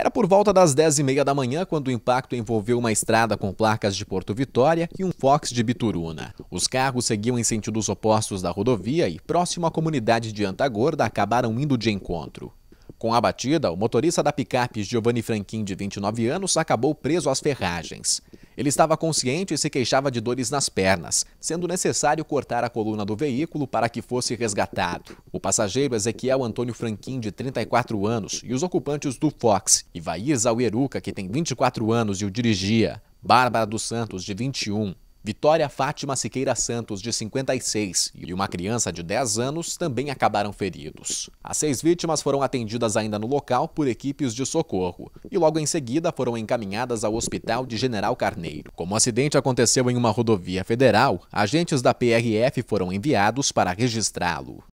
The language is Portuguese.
Era por volta das 10h30 da manhã quando o impacto envolveu uma estrada com placas de Porto Vitória e um Fox de Bituruna. Os carros seguiam em sentidos opostos da rodovia e, próximo à comunidade de Antagorda, acabaram indo de encontro. Com a batida, o motorista da picape Giovanni Franquin, de 29 anos, acabou preso às ferragens. Ele estava consciente e se queixava de dores nas pernas, sendo necessário cortar a coluna do veículo para que fosse resgatado. O passageiro Ezequiel Antônio Franquim, de 34 anos, e os ocupantes do Fox, Ivair Zaueruca, que tem 24 anos e o dirigia, Bárbara dos Santos, de 21, Vitória Fátima Siqueira Santos, de 56, e uma criança de 10 anos também acabaram feridos. As seis vítimas foram atendidas ainda no local por equipes de socorro e logo em seguida foram encaminhadas ao Hospital de General Carneiro. Como o acidente aconteceu em uma rodovia federal, agentes da PRF foram enviados para registrá-lo.